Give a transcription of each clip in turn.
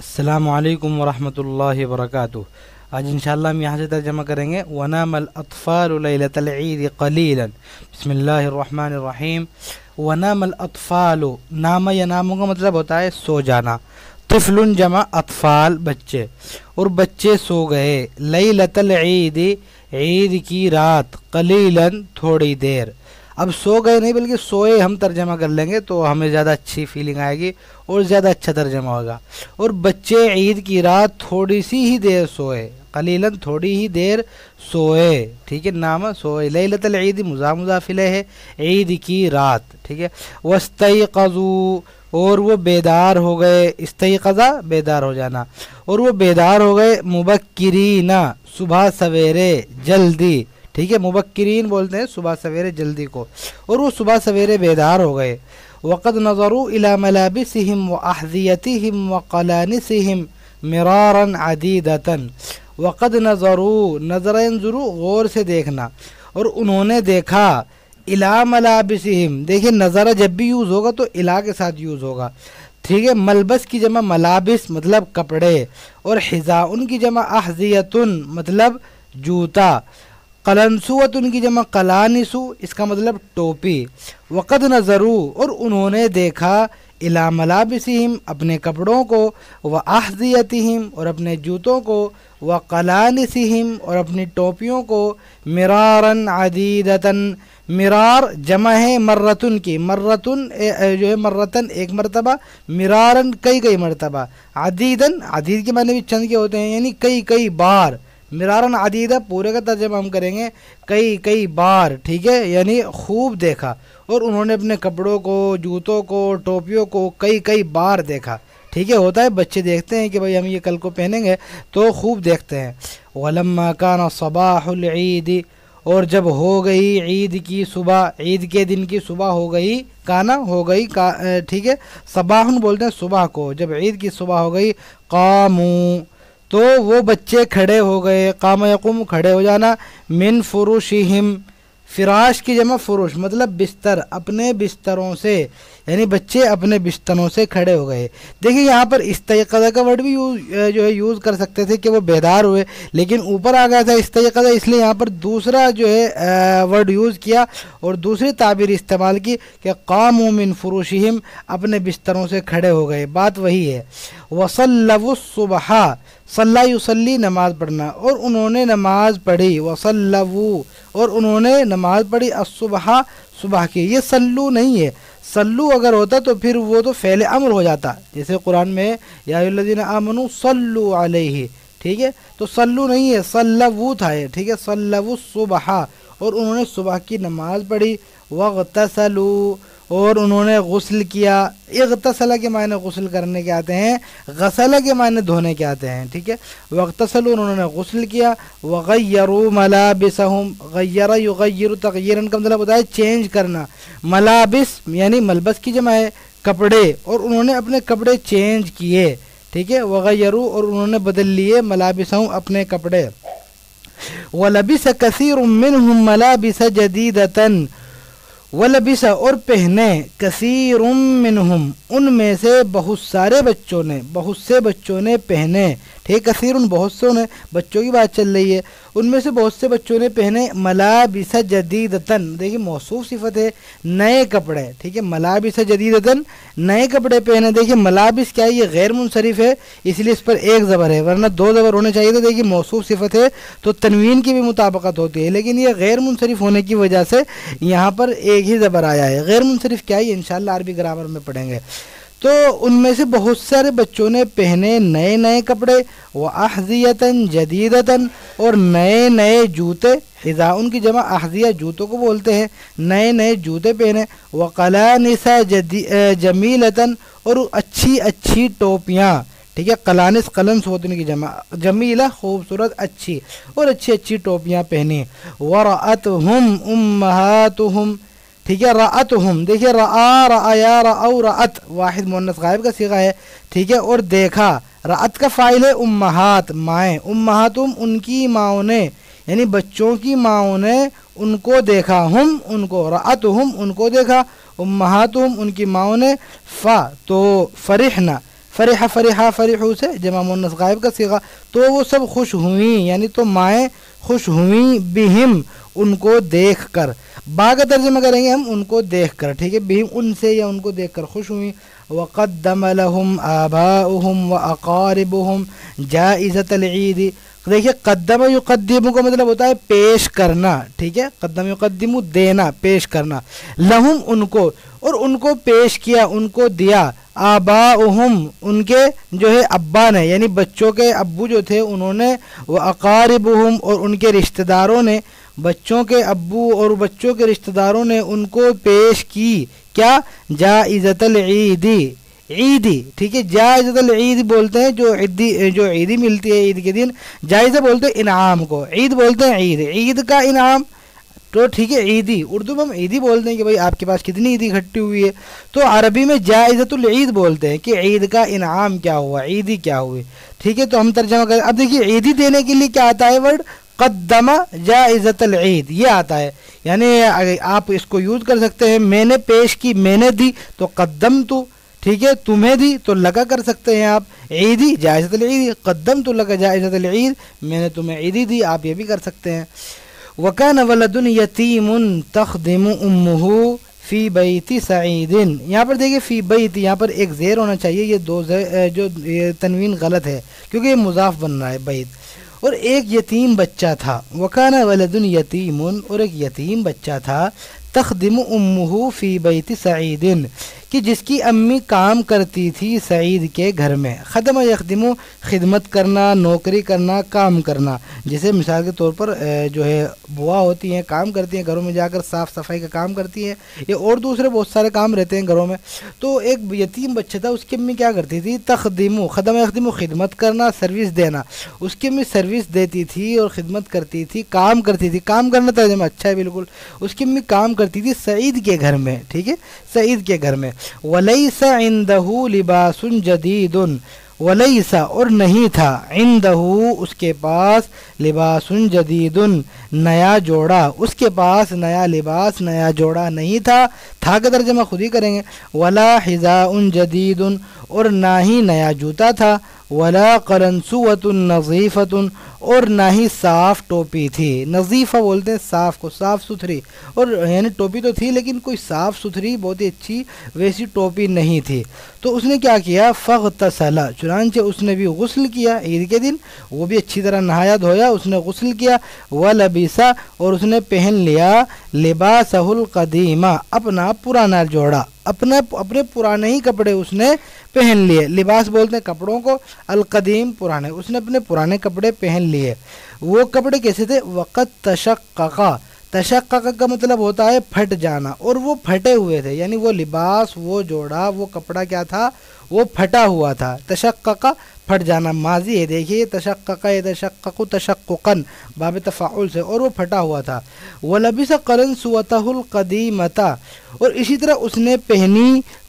السلام علیکم ورحمۃ اللہ وبرکاتہ آج انشاءاللہ ہم یہاں سے ترجمہ کریں گے ونام الاطفال اللہ العید قلیلا بسم اللہ الرحمن الرحیم ونام الاطفال ملافالامہ یا ناموں کا مطلب ہوتا ہے سو جانا طفل جمع اطفال بچے اور بچے سو گئے لََطََ العید عید کی رات قلیلا تھوڑی دیر اب سو گئے نہیں بلکہ سوئے ہم ترجمہ کر لیں گے تو ہمیں زیادہ اچھی فیلنگ آئے گی اور زیادہ اچھا ترجمہ ہوگا اور بچے عید کی رات تھوڑی سی ہی دیر سوئے قلیلاً تھوڑی ہی دیر سوئے ٹھیک ہے نامہ سوئے لہ العید تعیی مضافل ہے عید کی رات ٹھیک ہے وسطی قضو اور وہ بیدار ہو گئے اسطعی بیدار ہو جانا اور وہ بیدار ہو گئے مبکرینہ صبح سویرے جلدی ٹھیک ہے مبکرین بولتے ہیں صبح سویرے جلدی کو اور وہ صبح سویرے بیدار ہو گئے وقت نظر الا ملاب سم و احزیتی ہم و قلانی سم مرارن نظر نظر غور سے دیکھنا اور انہوں نے دیکھا الا ملاب دیکھیں نظرہ نظارہ جب بھی یوز ہوگا تو الا کے ساتھ یوز ہوگا ٹھیک ہے ملبس کی جمع ملابس مطلب کپڑے اور ان کی جمع احذیتن مطلب جوتا قلن ان کی جمع قلانسو سو اس کا مطلب ٹوپی وقد نظرو اور انہوں نے دیکھا الا ملابسہم اپنے کپڑوں کو و احدیتیم اور اپنے جوتوں کو وہ قلانسیم اور اپنی ٹوپیوں کو مرارن عدیدتاً مرار جمع ہے مرتن کی مرتن جو ہے مرتن ایک مرتبہ مرارن کئی کئی مرتبہ عدیدن عدید کے معنی بھی چند کے ہوتے ہیں یعنی کئی کئی بار مرارن عدیدہ پورے کا ترجمہ ہم کریں گے کئی کئی بار ٹھیک ہے یعنی خوب دیکھا اور انہوں نے اپنے کپڑوں کو جوتوں کو ٹوپیوں کو کئی کئی بار دیکھا ٹھیک ہے ہوتا ہے بچے دیکھتے ہیں کہ بھائی ہم یہ کل کو پہنیں گے تو خوب دیکھتے ہیں غلم کان صباح العید اور جب ہو گئی عید کی صبح عید کے دن کی صبح ہو گئی کانا ہو گئی ٹھیک ہے صباہن بولتے ہیں صبح کو جب عید کی صبح ہو گئی قاموں تو وہ بچے کھڑے ہو گئے قام یقم کھڑے ہو جانا من فروشہم فراش کی جمع فروش مطلب بستر اپنے بستروں سے یعنی بچے اپنے بستروں سے کھڑے ہو گئے دیکھیں یہاں پر استعقضہ کا ورڈ بھی یوز جو ہے یوز کر سکتے تھے کہ وہ بیدار ہوئے لیکن اوپر آ گیا تھا استعقضہ اس لیے یہاں پر دوسرا جو ہے ورڈ یوز کیا اور دوسری تعبیر استعمال کی کہ قام من فروشہم اپنے بستروں سے کھڑے ہو گئے بات وہی ہے وسلو الصبحہ صلی وسلی نماز پڑھنا اور انہوں نے نماز پڑھی وسلو اور انہوں نے نماز پڑھی اصبہ صبح کی یہ سلو نہیں ہے سلو اگر ہوتا تو پھر وہ تو فعل امر ہو جاتا جیسے قرآن میں یا الدین امن سلو علیہ ٹھیک ہے تو سلو نہیں ہے سلو تھا یہ ٹھیک ہے سلو صبح اور انہوں نے صبح کی نماز پڑھی وقت اور انہوں نے غسل کیا اغتسلہ کے معنی غسل کرنے کے آتے ہیں غسلہ کے معنی دھونے کے آتے ہیں ٹھیک ہے وغتسلو انہوں نے غسل کیا وغیرو ملابسہم ہوں غیرو تغیر مطلب ہوتا ہے چینج کرنا ملابس یعنی ملبس کی جمع ہے کپڑے اور انہوں نے اپنے کپڑے چینج کیے ٹھیک ہے وغیرو اور انہوں نے بدل لیے ملابسہم اپنے کپڑے وَلَبِسَ كَثِيرٌ مِّنْهُمْ مَلَابِسَ جَدِيدَةً ولبسا اور پہنے کثیر منہم ان میں سے بہت سارے بچوں نے بہت سے بچوں نے پہنے ٹھیک کثیر ان بہت سے انہیں بچوں کی بات چل رہی ہے ان میں سے بہت سے بچوں نے پہنے ملابس جدیدتاً دیکھیے موصوف صفت ہے نئے کپڑے ٹھیک ہے ملابس جدیدتاً نئے کپڑے پہنے دیکھیے ملابس کیا ہے یہ منصرف ہے اس لیے اس پر ایک زبر ہے ورنہ دو زبر ہونے چاہیے تھے دیکھیے موصوف صفت ہے تو تنوین کی بھی مطابقت ہوتی ہے لیکن یہ غیر منصرف ہونے کی وجہ سے یہاں پر ایک ہی زبر آیا ہے غیر منصرف کیا ہے انشاءاللہ عربی گرامر میں پڑھیں گے تو ان میں سے بہت سارے بچوں نے پہنے نئے نئے کپڑے و احضیتاً جدیدتاً اور نئے نئے جوتے حضا ان کی جمع احضیہ جوتوں کو بولتے ہیں نئے نئے جوتے پہنے و قلانسا جمیلتاً اور اچھی اچھی ٹوپیاں ٹھیک ہے قلانس قلم سوتن کی جمع جمیلہ خوبصورت اچھی اور اچھی اچھی ٹوپیاں پہنی وط ہم ہم ٹھیک ہے رعت ہم دیکھیے را ریا راؤ رعت واحد مونس غائب کا سیکھا ہے ٹھیک ہے اور دیکھا رعت کا فائل ہے ام مائیں ام ان کی ماؤں نے یعنی بچوں کی ماؤں نے ان کو دیکھا ہم ان کو رعت ہم ان کو دیکھا امہاتم ان کی ماؤں نے فا تو فرحنا فرحہ فریحہ فریحو سے جمع غائب کا سیغہ تو وہ سب خوش ہوئیں یعنی تو مائیں خوش ہوئیں بہم ان کو دیکھ کر با کا میں کریں گے ہم ان کو دیکھ کر ٹھیک ہے بہم ان سے یا ان کو دیکھ کر خوش ہوئیں وقدم لهم آباؤهم آبا ہم و دیکھیں دیکھیے قدم وقدم کو مطلب ہوتا ہے پیش کرنا ٹھیک ہے قدم یقدم دینا پیش کرنا لہم ان کو اور ان کو پیش کیا ان کو دیا اہم ان کے جو ہے ابا نے یعنی بچوں کے ابو جو تھے انہوں نے وہ اقارب اور ان کے رشتہ داروں نے بچوں کے ابو اور بچوں کے رشتہ داروں نے ان کو پیش کی کیا جا عزت العیدی عیدی ٹھیک ہے جا عزت العید بولتے ہیں جو عیدی جو عیدی ملتی ہے عید کے دن جائزہ بولتے ہیں انعام کو عید بولتے ہیں عید عید کا انعام تو ٹھیک ہے عیدی اردو میں ہم عیدی بولتے ہیں کہ بھائی آپ کے پاس کتنی عیدی اکٹھی ہوئی ہے تو عربی میں جائزت العید بولتے ہیں کہ عید کا انعام کیا ہوا عیدی کیا ہوئی ٹھیک ہے تو ہم ترجمہ کریں اب دیکھیے عیدی دینے کے لیے کیا آتا ہے ورڈ قدمہ جائزت العید یہ آتا ہے یعنی آپ اس کو یوز کر سکتے ہیں میں نے پیش کی میں نے دی تو قدم تو ٹھیک ہے تمہیں دی تو لگا کر سکتے ہیں آپ عیدی جائزت العید قدم تو لگا جائزت العید میں نے تمہیں عیدی دی آپ یہ بھی کر سکتے ہیں وکان تخدم التیم فی بیتی سعیدن یہاں پر دیکھیے فی بیت یہاں پر ایک زیر ہونا چاہیے یہ دو زیر جو تنوین غلط ہے کیونکہ یہ مضاف بن رہا ہے بیت اور ایک یتیم بچہ تھا وکانہ ولدن یتیم اور ایک یتیم بچہ تھا تخدم امہ فی بیت سعید کہ جس کی امی کام کرتی تھی سعید کے گھر میں خدم یخدم خدمت کرنا نوکری کرنا کام کرنا جسے مثال کے طور پر جو ہے بوا ہوتی ہیں کام کرتی ہیں گھروں میں جا کر صاف صفائی کا کام کرتی ہیں یا اور دوسرے بہت سارے کام رہتے ہیں گھروں میں تو ایک یتیم بچہ تھا اس کی امی کیا کرتی تھی تخدم خدم یخدم خدمت کرنا سروس دینا اس کی امی سروس دیتی تھی اور خدمت کرتی تھی کام کرتی تھی کام کرنا تھا جی اچھا ہے بالکل اس کی امی کام کر کرتی تھی سعید کے گھر میں ٹھیک ہے سعید کے گھر میں ولیس عندہ لباس جدید ولیس اور نہیں تھا عندہ اس کے پاس لباس جدید نیا جوڑا اس کے پاس نیا لباس نیا جوڑا نہیں تھا تھا کا ترجمہ خود ہی کریں گے ولا حضا جدید اور نہ ہی نیا جوتا تھا ولا قرنسوۃ نظیفۃن اور نہ ہی صاف ٹوپی تھی نظیفہ بولتے ہیں صاف کو صاف ستھری اور یعنی ٹوپی تو تھی لیکن کوئی صاف ستھری بہت ہی اچھی ویسی ٹوپی نہیں تھی تو اس نے کیا کیا فغ تسلا چنانچہ اس نے بھی غسل کیا عید کے دن وہ بھی اچھی طرح نہایا دھویا اس نے غسل کیا و لبیسا اور اس نے پہن لیا لباس القدیمہ اپنا پرانا جوڑا اپنے اپنے پرانے ہی کپڑے اس نے پہن لیے لباس بولتے ہیں کپڑوں کو القدیم پرانے اس نے اپنے پرانے کپڑے پہن لیے وہ کپڑے کیسے تھے وقت تشققہ تشقق کا مطلب ہوتا ہے پھٹ جانا اور وہ پھٹے ہوئے تھے یعنی وہ لباس وہ جوڑا وہ کپڑا کیا تھا وہ پھٹا ہوا تھا کا پھٹ جانا ماضی ہے دیکھیے تشقق تشک و تشک باب تفاعل سے اور وہ پھٹا ہوا تھا وہ لبس قلن قََ سوتہ اور اسی طرح اس نے پہنی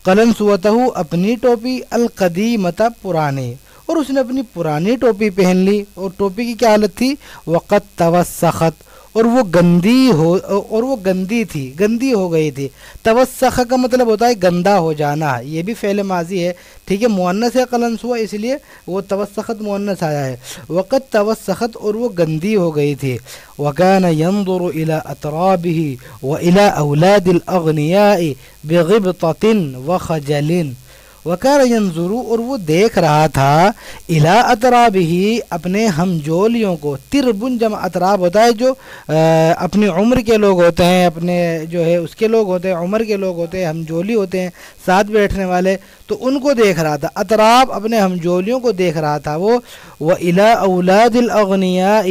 قلن سوت اپنی ٹوپی القدیمتا مت پرانے اور اس نے اپنی پرانی ٹوپی پہن لی اور ٹوپی کی کیا حالت تھی وقت توسخت اور وہ گندی ہو اور وہ گندی تھی گندی ہو گئی تھی توسخ کا مطلب ہوتا ہے گندا ہو جانا یہ بھی فعل ماضی ہے ٹھیک ہے معنس ہے قلنس ہوا اس لیے وہ توسخت معنس آیا ہے وقت توسخت اور وہ گندی ہو گئی تھی وکان یمدر الا اطراب ہی و الا اولاد الغنیا بےغب و خجلن وکر ینظرو اور وہ دیکھ رہا تھا اطراب ہی اپنے ہم جولیوں کو تربن جمع اطراب ہوتا ہے جو اپنی عمر کے لوگ ہوتے ہیں اپنے جو ہے اس کے لوگ ہوتے ہیں عمر کے لوگ ہوتے ہیں ہم جولی ہوتے ہیں ساتھ بیٹھنے والے تو ان کو دیکھ رہا تھا اطراب اپنے ہم جولیوں کو دیکھ رہا تھا وہ الا اولاد العغنیا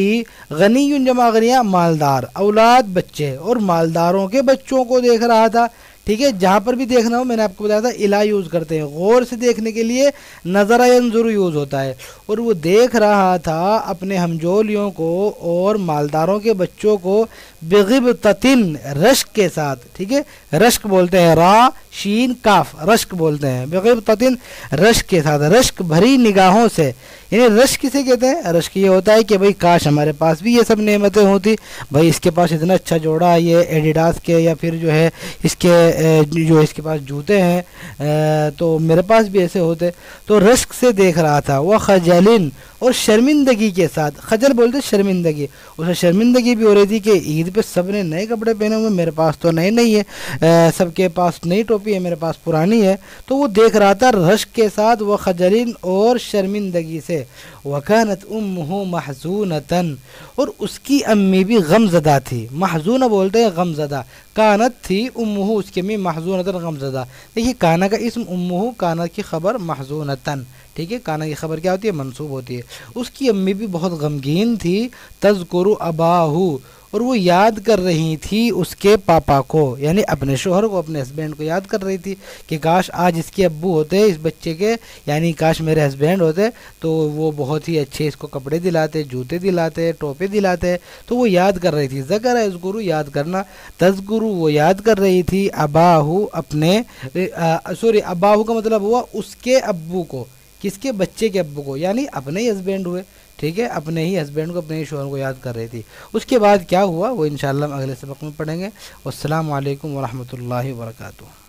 غنی جمع عنیاں مالدار اولاد بچے اور مالداروں کے بچوں کو دیکھ رہا تھا ٹھیک ہے جہاں پر بھی دیکھنا ہو میں نے آپ کو بتایا تھا الا یوز کرتے ہیں غور سے دیکھنے کے لیے نظر ضرور یوز ہوتا ہے اور وہ دیکھ رہا تھا اپنے ہمجولیوں کو اور مالداروں کے بچوں کو بغب تتن رشک کے ساتھ ٹھیک ہے رشک بولتے ہیں را شین کاف رشک بولتے ہیں بغیر رشک کے ساتھ رشک بھری نگاہوں سے یعنی رشک کسے کہتے ہیں رشک یہ ہوتا ہے کہ بھائی کاش ہمارے پاس بھی یہ سب نعمتیں ہوتی بھائی اس کے پاس اتنا اچھا جوڑا یہ ایڈیڈاس کے یا پھر جو ہے اس کے جو اس کے پاس جوتے ہیں تو میرے پاس بھی ایسے ہوتے تو رشک سے دیکھ رہا تھا وہ خجلن اور شرمندگی کے ساتھ خجر بولتے شرمندگی اسے شرمندگی بھی ہو رہی تھی کہ عید پہ سب نے نئے کپڑے پہنے ہوئے میرے پاس تو نئے نہیں ہے سب کے پاس نئی ٹوپی ہے میرے پاس پرانی ہے تو وہ دیکھ رہا تھا رشک کے ساتھ وہ خجلین اور شرمندگی سے وکانت ام ہوں اور اس کی امی بھی غمزدہ تھی محضون بولتے غم زدہ کانت تھی ام اس کی امی محزونتاً غم زدہ دیکھیے کانا کا اسم ام کانا کانت کی خبر محزونتاً ٹھیک ہے کانا کی خبر کیا ہوتی ہے منصوب ہوتی ہے اس کی امی بھی بہت غمگین تھی تذکر اباہو اور وہ یاد کر رہی تھی اس کے پاپا کو یعنی اپنے شوہر کو اپنے ہسبینڈ کو یاد کر رہی تھی کہ کاش آج اس کے ابو ہوتے اس بچے کے یعنی کاش میرے ہسبینڈ ہوتے تو وہ بہت ہی اچھے اس کو کپڑے دلاتے جوتے دلاتے ٹوپے دلاتے تو وہ یاد کر رہی تھی ذکر ہے اس غرو یاد کرنا تز غرو وہ یاد کر رہی تھی اباہو اپنے سوری اباہو کا مطلب ہوا اس کے ابو کو کس کے بچے کے ابو کو یعنی اپنے ہی ہسبینڈ ہوئے ٹھیک ہے اپنے ہی ہسبینڈ کو اپنے ہی شوہر کو یاد کر رہی تھی اس کے بعد کیا ہوا وہ انشاءاللہ ہم اگلے سبق میں پڑھیں گے السلام علیکم ورحمۃ اللہ وبرکاتہ